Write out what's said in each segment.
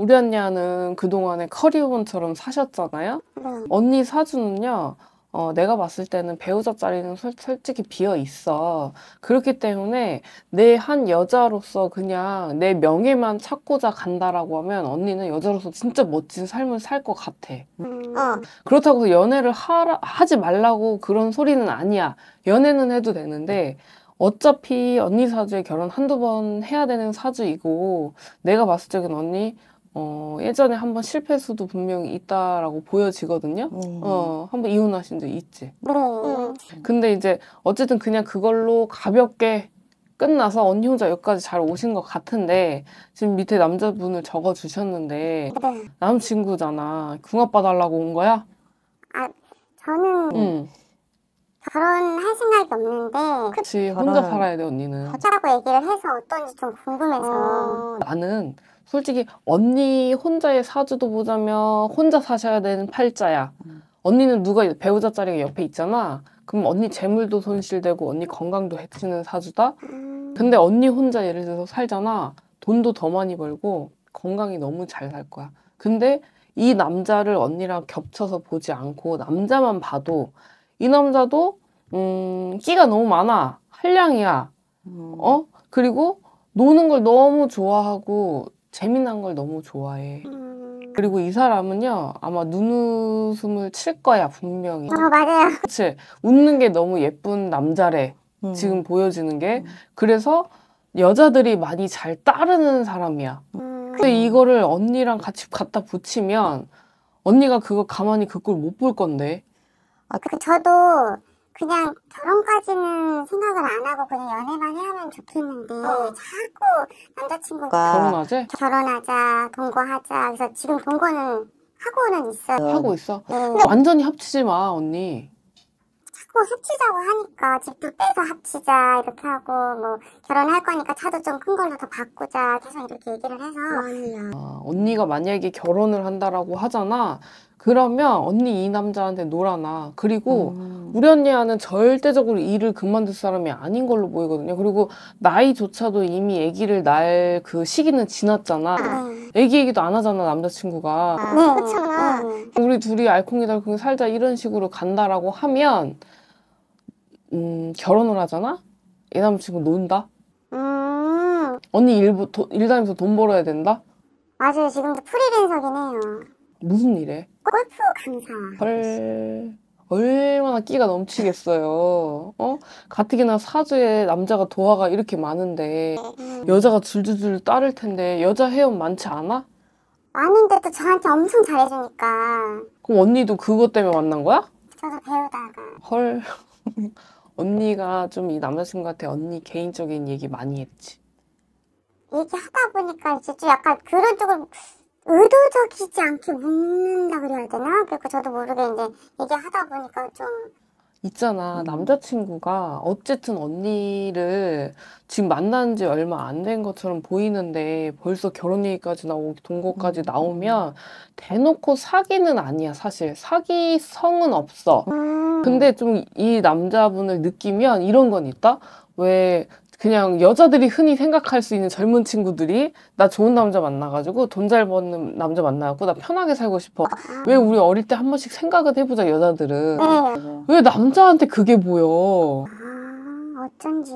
우리 언니는 그동안에 커리어원처럼 사셨잖아요? 네. 언니 사주는요, 어, 내가 봤을 때는 배우자 자리는 솔, 솔직히 비어 있어. 그렇기 때문에 내 한 여자로서 그냥 내 명예만 찾고자 간다라고 하면 언니는 여자로서 진짜 멋진 삶을 살 것 같아. 음. 어. 그렇다고 연애를 하라, 하지 말라고 그런 소리는 아니야. 연애는 해도 되는데 어차피 언니 사주에 결혼 한두 번 해야 되는 사주이고 내가 봤을 적엔 언니 어, 예전에 한번 실패수도 분명히 있다라고 보여지거든요. 음. 어, 한번 이혼하신 적 있지. 음. 근데 이제 어쨌든 그냥 그걸로 가볍게 끝나서 언니 혼자 여기까지 잘 오신 것 같은데 지금 밑에 남자분을 적어 주셨는데 네. 남친구잖아. 궁합 봐달라고 온 거야? 아, 저는 음. 결혼할 생각이 없는데 그치 혼자 살아야 돼 언니는 하자라고 얘기를 해서 어떤지 좀 궁금해서 어... 나는 솔직히 언니 혼자의 사주도 보자면 혼자 사셔야 되는 팔자야. 언니는 누가 배우자 자리가 옆에 있잖아. 그럼 언니 재물도 손실되고 언니 건강도 해치는 사주다. 근데 언니 혼자 예를 들어서 살잖아. 돈도 더 많이 벌고 건강이 너무 잘 살 거야. 근데 이 남자를 언니랑 겹쳐서 보지 않고 남자만 봐도 이 남자도 음 끼가 너무 많아 한량이야 음. 어 그리고 노는 걸 너무 좋아하고 재미난 걸 너무 좋아해. 음... 그리고 이 사람은요 아마 눈웃음을 칠 거야 분명히. 어 맞아요. 그치 웃는 게 너무 예쁜 남자래 음. 지금 보여지는 게 음. 그래서 여자들이 많이 잘 따르는 사람이야. 음... 근데 이거를 언니랑 같이 갖다 붙이면 언니가 그거 가만히 그 꼴 못 볼 건데. 아, 그 저도 그냥 결혼까지는 생각을 안 하고 그냥 연애만 해하면 좋겠는데 어. 자꾸 남자친구가 그러니까 결혼하자? 결혼하자, 동거하자. 그래서 지금 동거는 하고는 있어요. 음. 하고 있어? 네. 완전히 합치지 마 언니. 자꾸 합치자고 하니까 집도 빼서 합치자 이렇게 하고 뭐 결혼할 거니까 차도 좀 큰 걸로 더 바꾸자 계속 이렇게 얘기를 해서 아, 언니가 만약에 결혼을 한다라고 하잖아 그러면 언니 이 남자한테 놀아놔 그리고 음. 음. 우리 언니와는 절대적으로 일을 그만둘 사람이 아닌 걸로 보이거든요. 그리고 나이조차도 이미 아기를 낳그 시기는 지났잖아. 애기 음. 얘기도 안 하잖아 남자친구가. 아 우리 둘이 알콩이달콩 살자 이런 식으로 간다라고 하면 음, 결혼을 하잖아. 이 남자친구 논다. 음, 언니 일, 보- 도- 일 다니면서 돈 벌어야 된다. 맞아요. 지금도 프리랜서긴 해요. 무슨 일에? 골프 강사. 헐. 얼마나 끼가 넘치겠어요. 어? 가뜩이나 사주에 남자가 도화가 이렇게 많은데 여자가 줄줄줄 따를 텐데 여자 회원 많지 않아? 아닌데도 저한테 엄청 잘해주니까. 그럼 언니도 그것 때문에 만난 거야? 저도 배우다가. 헐. 언니가 좀 이 남자친구한테 언니 개인적인 얘기 많이 했지. 얘기하다 보니까 이제 좀 약간 그런 쪽으 의도적이지 않게 묻는다 그래야 되나? 그러니까 저도 모르게 이제 얘기하다 보니까 좀 있잖아 음. 남자친구가 어쨌든 언니를 지금 만난 지 얼마 안 된 것처럼 보이는데 벌써 결혼 얘기까지 나오고 동거까지 음. 나오면 대놓고 사기는 아니야 사실 사기성은 없어 음. 근데 좀 이 남자분을 느끼면 이런 건 있다 왜 그냥 여자들이 흔히 생각할 수 있는 젊은 친구들이 나 좋은 남자 만나가지고 돈 잘 버는 남자 만나갖고 나 편하게 살고 싶어. 왜 우리 어릴 때 한 번씩 생각을 해보자 여자들은. 네. 왜 남자한테 그게 보여? 아 어쩐지.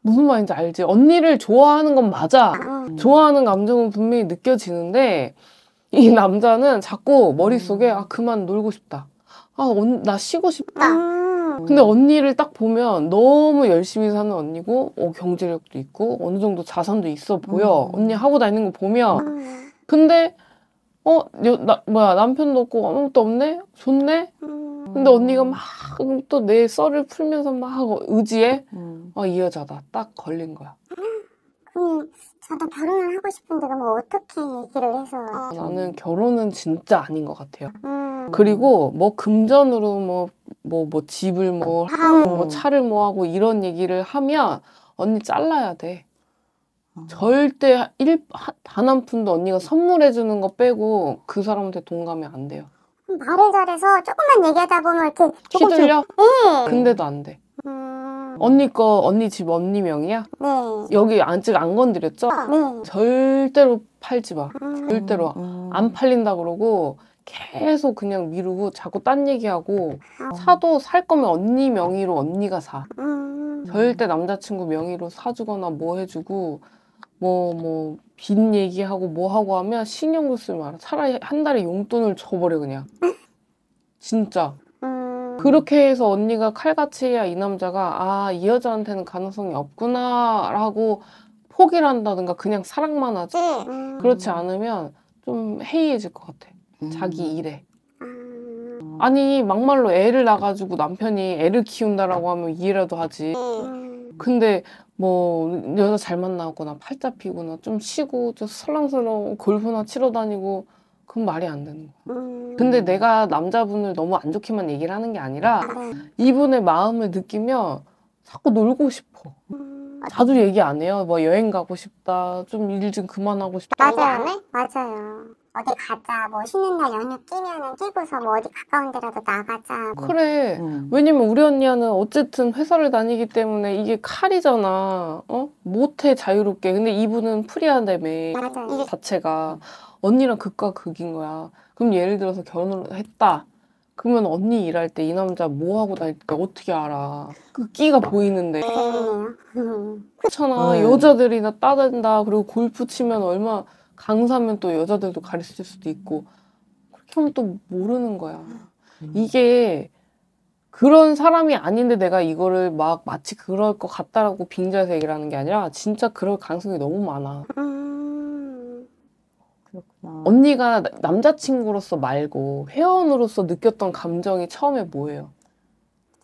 무슨 말인지 알지? 언니를 좋아하는 건 맞아. 아. 좋아하는 감정은 분명히 느껴지는데 이 남자는 자꾸 머릿속에 아 그만 놀고 싶다. 아, 나 쉬고 싶다. 아. 근데 언니를 딱 보면 너무 열심히 사는 언니고 어, 경제력도 있고 어느 정도 자산도 있어 보여. 음. 언니 하고 다니는 거 보면. 음, 네. 근데 어, 여, 나, 뭐야, 남편도 없고 아무것도 없네? 좋네? 음. 근데 언니가 막 또 내 썰을 풀면서 막 의지해? 음. 어, 이 여자다. 딱 걸린 거야. 그럼 저도 결혼을 하고 싶은데 그럼 어떻게 얘기를 해서. 나는 결혼은 진짜 아닌 것 같아요. 음. 그리고 뭐 금전으로 뭐 뭐, 뭐 집을 뭐 아. 하고 뭐 차를 뭐 하고 이런 얘기를 하면 언니 잘라야 돼. 아. 절대 단한 푼도 언니가 선물해 주는 거 빼고 그 사람한테 동감이 안 돼요. 말을 잘해서 조금만 얘기하다 보면 이렇게 휘둘려? 네. 근데도 안 돼. 음... 언니 거 언니 집 언니 명이야? 네. 여기 아직 안 건드렸죠? 네. 절대로 팔지 마. 음... 절대로 음... 안 팔린다 그러고 계속 그냥 미루고 자꾸 딴 얘기하고 아. 사도 살 거면 언니 명의로 언니가 사 아. 절대 남자친구 명의로 사주거나 뭐 해주고 뭐 뭐 빚 얘기하고 뭐 하고 하면 신경도 쓰지 마라 차라리 한 달에 용돈을 줘버려 그냥 진짜 아. 그렇게 해서 언니가 칼같이 해야 이 남자가 아 이 여자한테는 가능성이 없구나라고 포기를 한다든가 그냥 사랑만 하지 네. 그렇지 않으면 좀 해이해질 것 같아 자기 음. 일에. 아. 아니 막말로 애를 낳아가지고 남편이 애를 키운다라고 하면 이해라도 하지. 음. 근데 뭐 여자 잘 만나거나 팔자 피거나 좀 쉬고 좀 설렁설렁 골프나 치러 다니고 그건 말이 안 되는 거야. 음. 근데 내가 남자분을 너무 안 좋게만 얘기를 하는 게 아니라 아, 네. 이분의 마음을 느끼면 자꾸 놀고 싶어. 자주 얘기 안 해요. 뭐 여행 가고 싶다. 좀 일 좀 그만하고 싶다. 맞아요. 맞아요. 어디 가자 뭐 쉬는 날 연휴 끼면은 끼고서 뭐 어디 가까운 데라도 나가자 음. 그래 음. 음. 왜냐면 우리 언니는 어쨌든 회사를 다니기 때문에 이게 칼이잖아 어? 못해 자유롭게 근데 이분은 프리한데며 맞아 이게 자체가 언니랑 극과 극인 거야 그럼 예를 들어서 결혼을 했다 그러면 언니 일할 때 이 남자 뭐 하고 다닐까 어떻게 알아? 그 끼가 보이는데. 그렇잖아. 어. 여자들이나 따댄다. 다 그리고 골프 치면 얼마 강사면 또 여자들도 가르칠 수도 있고 그렇게 하면 또 모르는 거야. 음. 이게 그런 사람이 아닌데 내가 이거를 막 마치 그럴 것 같다라고 빙자해서 얘기를 하는 게 아니라 진짜 그럴 가능성이 너무 많아. 음. 그렇구나. 언니가 남자친구로서 말고 회원으로서 느꼈던 감정이 처음에 뭐예요?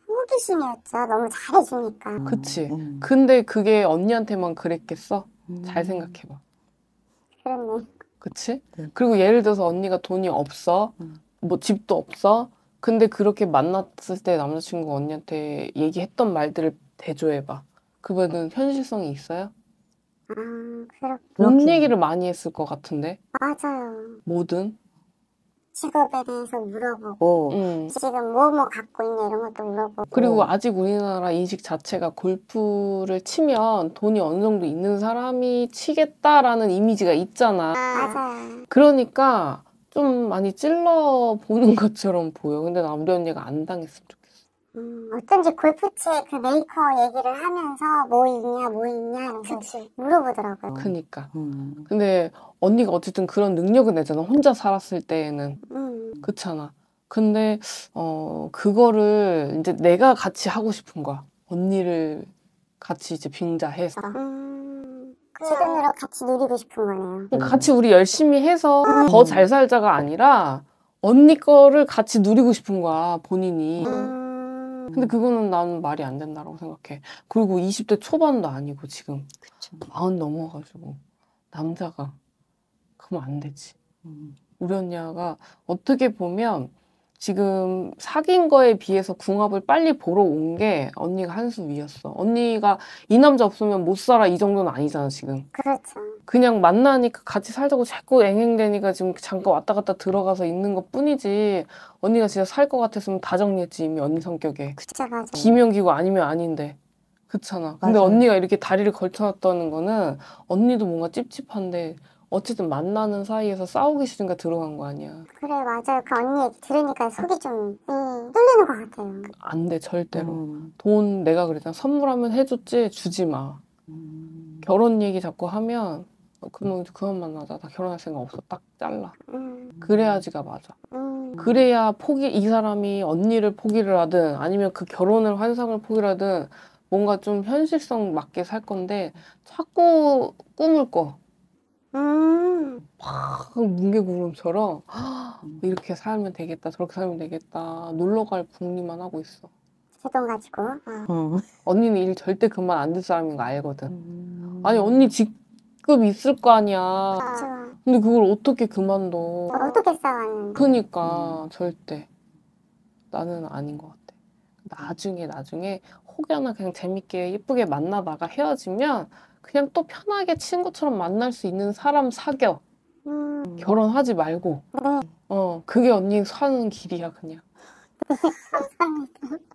호기심이었죠. 너무 잘해주니까. 그치. 음. 근데 그게 언니한테만 그랬겠어? 잘 생각해봐. 그렇네. 그치? 응. 네. 그리고 예를 들어서 언니가 돈이 없어, 응. 음. 뭐 집도 없어. 근데 그렇게 만났을 때 남자친구 언니한테 얘기했던 말들을 대조해봐. 그러은 현실성이 있어요? 아, 음, 그렇. 못 얘기를 많이 했을 것 같은데. 맞아요. 뭐든. 직업에 대해서 물어보고 음. 지금 뭐뭐 뭐 갖고 있냐 이런 것도 물어보고 그리고 아직 우리나라 인식 자체가 골프를 치면 돈이 어느 정도 있는 사람이 치겠다라는 이미지가 있잖아 아, 맞아요 그러니까 좀 많이 찔러 보는 것처럼 보여 근데 나 우리 언니가 안 당했으면 좋겠어 음, 어쩐지 골프채 그 메이커 얘기를 하면서 뭐 있냐 뭐 있냐 이 그치. 물어보더라고요. 그니까. 음. 음. 근데 언니가 어쨌든 그런 능력은 내잖아. 혼자 살았을 때에는. 음. 그렇잖아. 근데 어 그거를 이제 내가 같이 하고 싶은 거야. 언니를 같이 이제 빙자해서. 아. 음, 그 지금으로 같이 누리고 싶은 거네요. 그러니까 같이 우리 열심히 해서 음. 더잘 살자가 아니라 언니 거를 같이 누리고 싶은 거야 본인이. 음. 근데 그거는 나는 말이 안 된다라고 생각해. 그리고 20대 초반도 아니고 지금 그쵸. 마흔 넘어가지고 남자가 그러면 안 되지. 음. 우리 언니가 어떻게 보면 지금 사귄 거에 비해서 궁합을 빨리 보러 온 게 언니가 한 수 위였어. 언니가 이 남자 없으면 못 살아 이 정도는 아니잖아 지금. 그렇죠. 그냥 만나니까 같이 살자고 자꾸 앵앵대니까 지금 잠깐 왔다 갔다 들어가서 있는 것 뿐이지 언니가 진짜 살 것 같았으면 다 정리했지 이미 언니 성격에. 그쵸 맞아. 기명기고 아니면 아닌데. 그렇잖아. 근데 맞아요. 언니가 이렇게 다리를 걸쳐놨다는 거는 언니도 뭔가 찝찝한데 어쨌든 만나는 사이에서 싸우기 싫은가 들어간 거 아니야. 그래 맞아요. 그 언니 얘기 들으니까 속이 좀 뚫리는 예, 것 같아요. 안 돼 절대로. 음. 돈 내가 그랬잖아. 선물하면 해줬지 주지 마. 음. 결혼 얘기 자꾸 하면 어, 그러면 그만 만나자. 나 결혼할 생각 없어. 딱 잘라. 음. 그래야지가 맞아. 음. 그래야 포기 이 사람이 언니를 포기를 하든 아니면 그 결혼을 환상을 포기를 하든 뭔가 좀 현실성 맞게 살 건데 자꾸 꿈을 꿔. 막 음. 뭉게구름처럼 이렇게 살면 되겠다, 저렇게 살면 되겠다. 놀러 갈 궁리만 하고 있어. 세돈 가지고. 아. 어. 언니는 일 절대 그만 안 될 사람인 거 알거든. 음. 아니 언니 직급 있을 거 아니야. 그 근데 그걸 어떻게 그만둬? 어떻게 싸웠는데? 그니까 음. 절대 나는 아닌 것 같아. 나중에 나중에 혹여나 그냥 재밌게 예쁘게 만나다가 헤어지면 그냥 또 편하게 친구처럼 만날 수 있는 사람 사겨. 음. 결혼하지 말고. 네. 어, 그게 언니 사는 길이야, 그냥. 감사합니다.